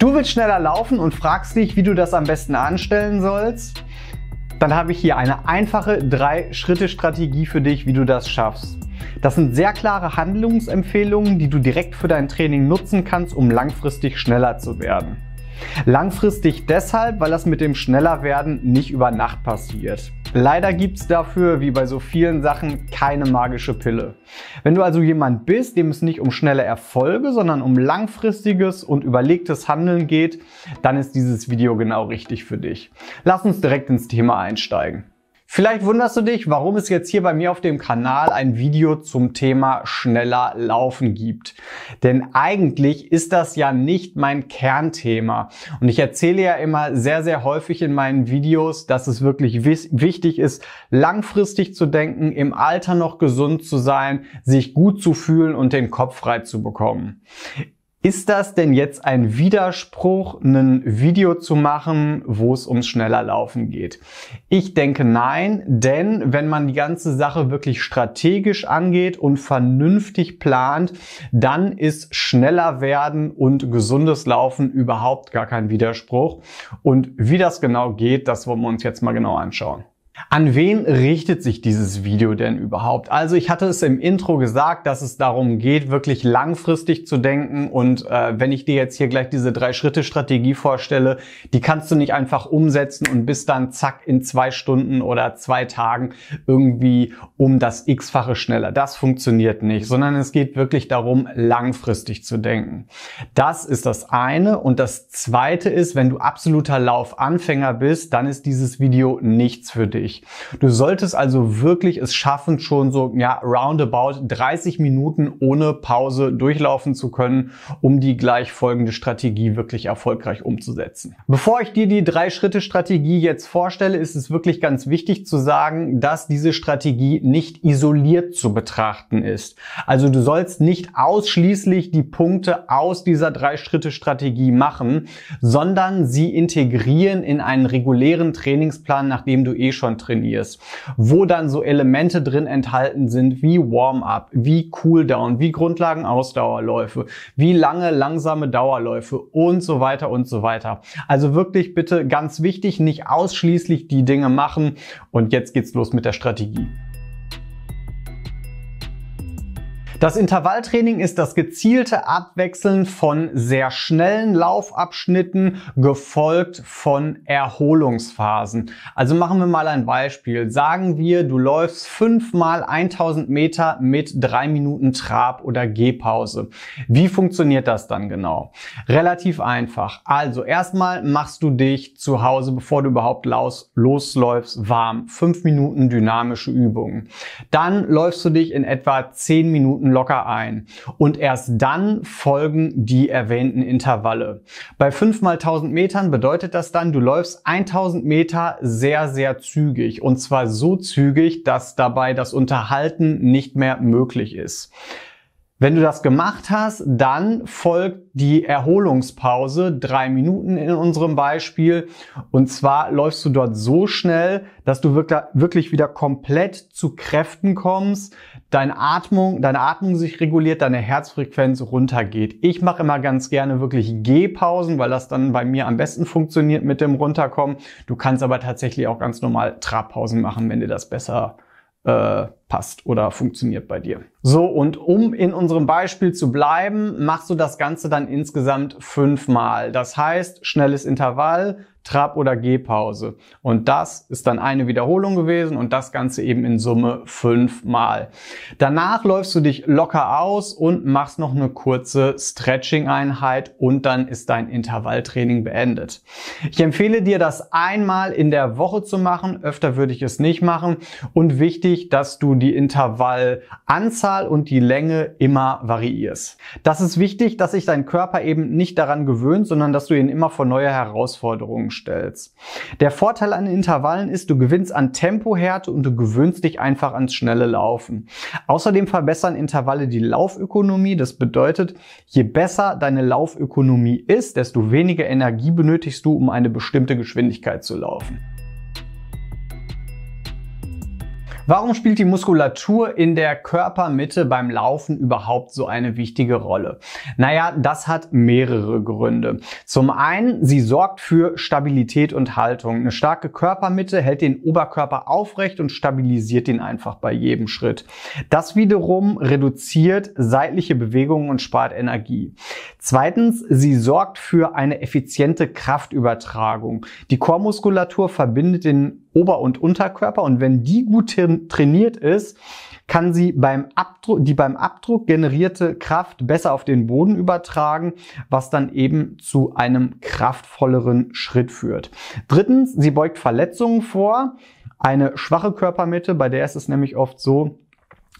Du willst schneller laufen und fragst dich, wie du das am besten anstellen sollst? Dann habe ich hier eine einfache drei schritte strategie für dich, wie du das schaffst. Das sind sehr klare Handlungsempfehlungen, die du direkt für dein Training nutzen kannst, um langfristig schneller zu werden. Langfristig deshalb, weil das mit dem Schnellerwerden nicht über Nacht passiert. Leider gibt es dafür, wie bei so vielen Sachen, keine magische Pille. Wenn du also jemand bist, dem es nicht um schnelle Erfolge, sondern um langfristiges und überlegtes Handeln geht, dann ist dieses Video genau richtig für dich. Lass uns direkt ins Thema einsteigen. Vielleicht wunderst du dich, warum es jetzt hier bei mir auf dem Kanal ein Video zum Thema schneller laufen gibt. Denn eigentlich ist das ja nicht mein Kernthema. Und ich erzähle ja immer sehr, sehr häufig in meinen Videos, dass es wirklich wichtig ist, langfristig zu denken, im Alter noch gesund zu sein, sich gut zu fühlen und den Kopf frei zu bekommen. Ist das denn jetzt ein Widerspruch, ein Video zu machen, wo es ums schneller Laufen geht? Ich denke nein, denn wenn man die ganze Sache wirklich strategisch angeht und vernünftig plant, dann ist schneller werden und gesundes Laufen überhaupt gar kein Widerspruch. Und wie das genau geht, das wollen wir uns jetzt mal genau anschauen. An wen richtet sich dieses Video denn überhaupt? Also ich hatte es im Intro gesagt, dass es darum geht, wirklich langfristig zu denken. Und äh, wenn ich dir jetzt hier gleich diese Drei-Schritte-Strategie vorstelle, die kannst du nicht einfach umsetzen und bist dann zack in zwei Stunden oder zwei Tagen irgendwie um das x-fache schneller. Das funktioniert nicht, sondern es geht wirklich darum, langfristig zu denken. Das ist das eine. Und das zweite ist, wenn du absoluter Laufanfänger bist, dann ist dieses Video nichts für dich möglich. Du solltest also wirklich es schaffen, schon so ja, roundabout 30 Minuten ohne Pause durchlaufen zu können, um die gleich folgende Strategie wirklich erfolgreich umzusetzen. Bevor ich dir die Drei-Schritte-Strategie jetzt vorstelle, ist es wirklich ganz wichtig zu sagen, dass diese Strategie nicht isoliert zu betrachten ist. Also du sollst nicht ausschließlich die Punkte aus dieser Drei-Schritte-Strategie machen, sondern sie integrieren in einen regulären Trainingsplan, nachdem du eh schon Abstand trainierst, wo dann so Elemente drin enthalten sind wie Warm-up, wie Cooldown, wie Grundlagenausdauerläufe, wie lange langsame Dauerläufe und so weiter und so weiter. Also wirklich bitte ganz wichtig, nicht ausschließlich die Dinge machen und jetzt geht's los mit der Strategie. Das Intervalltraining ist das gezielte Abwechseln von sehr schnellen Laufabschnitten gefolgt von Erholungsphasen. Also machen wir mal ein Beispiel. Sagen wir, du läufst fünfmal 1000 Meter mit drei Minuten Trab oder Gehpause. Wie funktioniert das dann genau? Relativ einfach. Also erstmal machst du dich zu Hause, bevor du überhaupt los, losläufst, warm. Fünf Minuten dynamische Übungen. Dann läufst du dich in etwa zehn Minuten Minuten locker ein und erst dann folgen die erwähnten Intervalle. Bei 5 mal 1000 Metern bedeutet das dann, du läufst 1000 Meter sehr, sehr zügig und zwar so zügig, dass dabei das Unterhalten nicht mehr möglich ist. Wenn du das gemacht hast, dann folgt die Erholungspause, drei Minuten in unserem Beispiel. Und zwar läufst du dort so schnell, dass du wirklich wieder komplett zu Kräften kommst, deine Atmung, deine Atmung sich reguliert, deine Herzfrequenz runtergeht. Ich mache immer ganz gerne wirklich Gehpausen, weil das dann bei mir am besten funktioniert mit dem Runterkommen. Du kannst aber tatsächlich auch ganz normal Trabpausen machen, wenn dir das besser äh, passt oder funktioniert bei dir. So, und um in unserem Beispiel zu bleiben, machst du das Ganze dann insgesamt fünfmal. Das heißt, schnelles Intervall, Trab- oder Gehpause. Und das ist dann eine Wiederholung gewesen und das Ganze eben in Summe fünfmal. Danach läufst du dich locker aus und machst noch eine kurze Stretching-Einheit und dann ist dein Intervalltraining beendet. Ich empfehle dir, das einmal in der Woche zu machen. Öfter würde ich es nicht machen. Und wichtig, dass du die Intervallanzahl und die Länge immer variierst. Das ist wichtig, dass sich dein Körper eben nicht daran gewöhnt, sondern dass du ihn immer vor neue Herausforderungen stellst. Der Vorteil an Intervallen ist, du gewinnst an Tempohärte und du gewöhnst dich einfach ans schnelle Laufen. Außerdem verbessern Intervalle die Laufökonomie. Das bedeutet, je besser deine Laufökonomie ist, desto weniger Energie benötigst du, um eine bestimmte Geschwindigkeit zu laufen. Warum spielt die Muskulatur in der Körpermitte beim Laufen überhaupt so eine wichtige Rolle? Naja, das hat mehrere Gründe. Zum einen, sie sorgt für Stabilität und Haltung. Eine starke Körpermitte hält den Oberkörper aufrecht und stabilisiert ihn einfach bei jedem Schritt. Das wiederum reduziert seitliche Bewegungen und spart Energie. Zweitens, sie sorgt für eine effiziente Kraftübertragung. Die Chormuskulatur verbindet den Ober- und Unterkörper und wenn die gut trainiert ist, kann sie beim Abdruck, die beim Abdruck generierte Kraft besser auf den Boden übertragen, was dann eben zu einem kraftvolleren Schritt führt. Drittens, sie beugt Verletzungen vor. Eine schwache Körpermitte, bei der ist es nämlich oft so,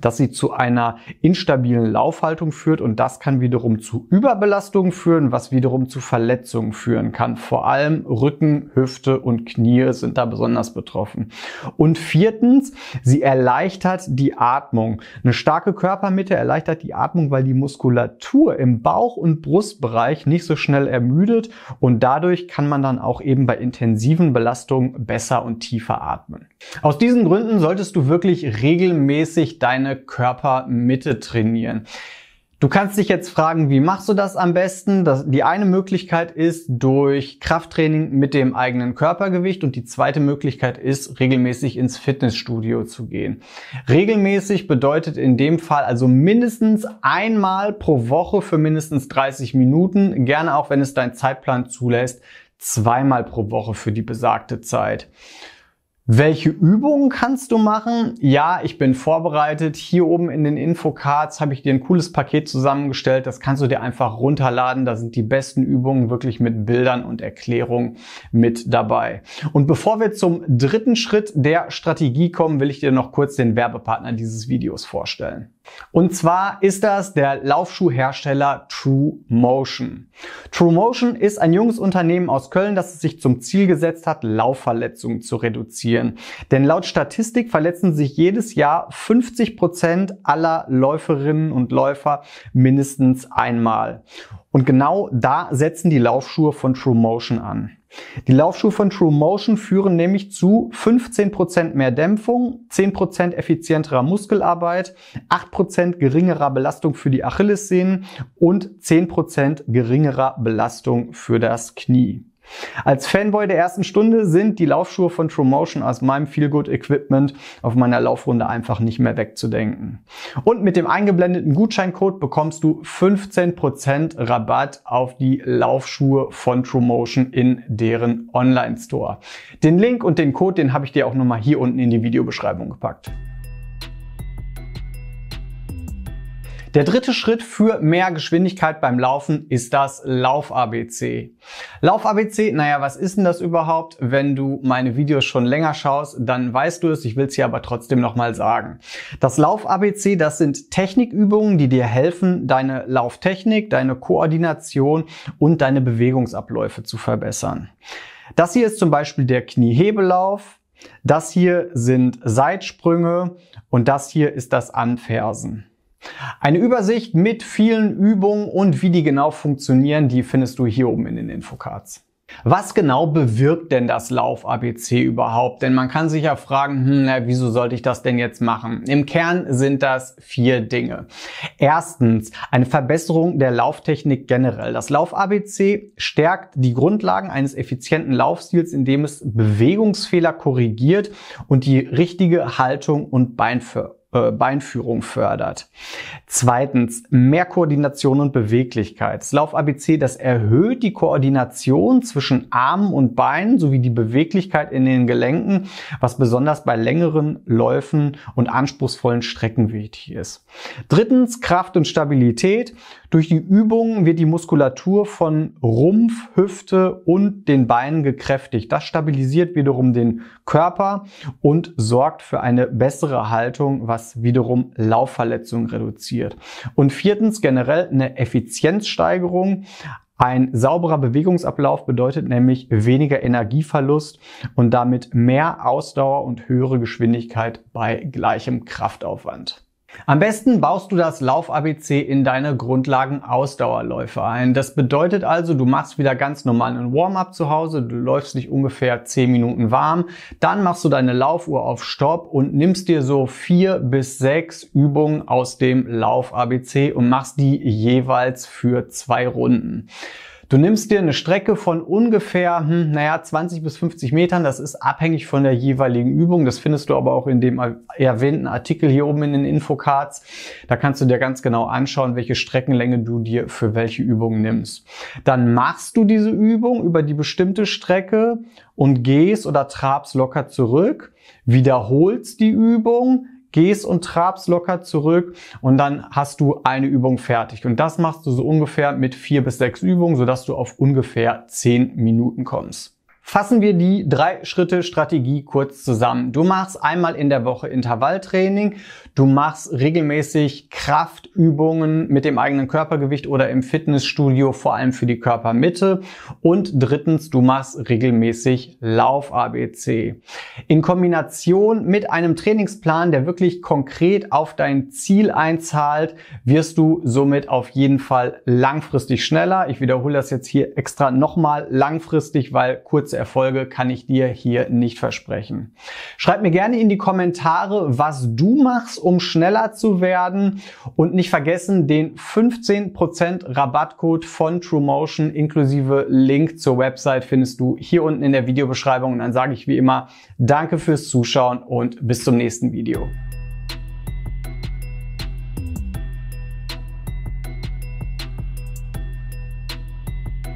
dass sie zu einer instabilen Laufhaltung führt und das kann wiederum zu Überbelastungen führen, was wiederum zu Verletzungen führen kann. Vor allem Rücken, Hüfte und Knie sind da besonders betroffen. Und viertens, sie erleichtert die Atmung. Eine starke Körpermitte erleichtert die Atmung, weil die Muskulatur im Bauch- und Brustbereich nicht so schnell ermüdet und dadurch kann man dann auch eben bei intensiven Belastungen besser und tiefer atmen. Aus diesen Gründen solltest du wirklich regelmäßig deine deine Körpermitte trainieren. Du kannst dich jetzt fragen, wie machst du das am besten? Das, die eine Möglichkeit ist durch Krafttraining mit dem eigenen Körpergewicht und die zweite Möglichkeit ist, regelmäßig ins Fitnessstudio zu gehen. Regelmäßig bedeutet in dem Fall also mindestens einmal pro Woche für mindestens 30 Minuten, gerne auch wenn es dein Zeitplan zulässt, zweimal pro Woche für die besagte Zeit. Welche Übungen kannst du machen? Ja, ich bin vorbereitet. Hier oben in den Infocards habe ich dir ein cooles Paket zusammengestellt. Das kannst du dir einfach runterladen. Da sind die besten Übungen wirklich mit Bildern und Erklärungen mit dabei. Und bevor wir zum dritten Schritt der Strategie kommen, will ich dir noch kurz den Werbepartner dieses Videos vorstellen. Und zwar ist das der Laufschuhhersteller True Motion. True Motion ist ein junges Unternehmen aus Köln, das es sich zum Ziel gesetzt hat, Laufverletzungen zu reduzieren. Denn laut Statistik verletzen sich jedes Jahr 50 Prozent aller Läuferinnen und Läufer mindestens einmal. Und genau da setzen die Laufschuhe von True Motion an. Die Laufschuhe von True Motion führen nämlich zu 15% mehr Dämpfung, 10% effizienterer Muskelarbeit, 8% geringerer Belastung für die Achillessehnen und 10% geringerer Belastung für das Knie. Als Fanboy der ersten Stunde sind die Laufschuhe von TrueMotion aus meinem Feelgood Equipment auf meiner Laufrunde einfach nicht mehr wegzudenken. Und mit dem eingeblendeten Gutscheincode bekommst du 15% Rabatt auf die Laufschuhe von TrueMotion in deren Online Store. Den Link und den Code, den habe ich dir auch nochmal hier unten in die Videobeschreibung gepackt. Der dritte Schritt für mehr Geschwindigkeit beim Laufen ist das Lauf-ABC. Lauf-ABC, naja, was ist denn das überhaupt? Wenn du meine Videos schon länger schaust, dann weißt du es. Ich will es hier aber trotzdem nochmal sagen. Das Lauf-ABC, das sind Technikübungen, die dir helfen, deine Lauftechnik, deine Koordination und deine Bewegungsabläufe zu verbessern. Das hier ist zum Beispiel der Kniehebelauf. Das hier sind Seitsprünge und das hier ist das Anfersen. Eine Übersicht mit vielen Übungen und wie die genau funktionieren, die findest du hier oben in den Infocards. Was genau bewirkt denn das Lauf-ABC überhaupt? Denn man kann sich ja fragen, hm, na, wieso sollte ich das denn jetzt machen? Im Kern sind das vier Dinge. Erstens, eine Verbesserung der Lauftechnik generell. Das Lauf-ABC stärkt die Grundlagen eines effizienten Laufstils, indem es Bewegungsfehler korrigiert und die richtige Haltung und Beinführung. Äh, Beinführung fördert. Zweitens, mehr Koordination und Beweglichkeit. Das Lauf ABC, das erhöht die Koordination zwischen Armen und Beinen sowie die Beweglichkeit in den Gelenken, was besonders bei längeren Läufen und anspruchsvollen Strecken wichtig ist. Drittens, Kraft und Stabilität. Durch die Übungen wird die Muskulatur von Rumpf, Hüfte und den Beinen gekräftigt. Das stabilisiert wiederum den Körper und sorgt für eine bessere Haltung, was was wiederum Laufverletzungen reduziert. Und viertens generell eine Effizienzsteigerung. Ein sauberer Bewegungsablauf bedeutet nämlich weniger Energieverlust und damit mehr Ausdauer und höhere Geschwindigkeit bei gleichem Kraftaufwand. Am besten baust du das Lauf-ABC in deine Grundlagen-Ausdauerläufe ein. Das bedeutet also, du machst wieder ganz normal einen Warm-up zu Hause, du läufst dich ungefähr 10 Minuten warm, dann machst du deine Laufuhr auf Stopp und nimmst dir so vier bis sechs Übungen aus dem Lauf-ABC und machst die jeweils für zwei Runden. Du nimmst dir eine Strecke von ungefähr, hm, naja, 20 bis 50 Metern. Das ist abhängig von der jeweiligen Übung. Das findest du aber auch in dem erwähnten Artikel hier oben in den Infocards. Da kannst du dir ganz genau anschauen, welche Streckenlänge du dir für welche Übung nimmst. Dann machst du diese Übung über die bestimmte Strecke und gehst oder trabst locker zurück, wiederholst die Übung, gehst und trabst locker zurück und dann hast du eine Übung fertig. Und das machst du so ungefähr mit vier bis sechs Übungen, sodass du auf ungefähr zehn Minuten kommst. Fassen wir die drei Schritte Strategie kurz zusammen. Du machst einmal in der Woche Intervalltraining, du machst regelmäßig Kraftübungen mit dem eigenen Körpergewicht oder im Fitnessstudio, vor allem für die Körpermitte. Und drittens, du machst regelmäßig Lauf ABC. In Kombination mit einem Trainingsplan, der wirklich konkret auf dein Ziel einzahlt, wirst du somit auf jeden Fall langfristig schneller. Ich wiederhole das jetzt hier extra nochmal langfristig, weil kurz große Erfolge kann ich dir hier nicht versprechen. Schreib mir gerne in die Kommentare, was du machst, um schneller zu werden und nicht vergessen den 15% Rabattcode von TrueMotion inklusive Link zur Website findest du hier unten in der Videobeschreibung und dann sage ich wie immer danke fürs Zuschauen und bis zum nächsten Video.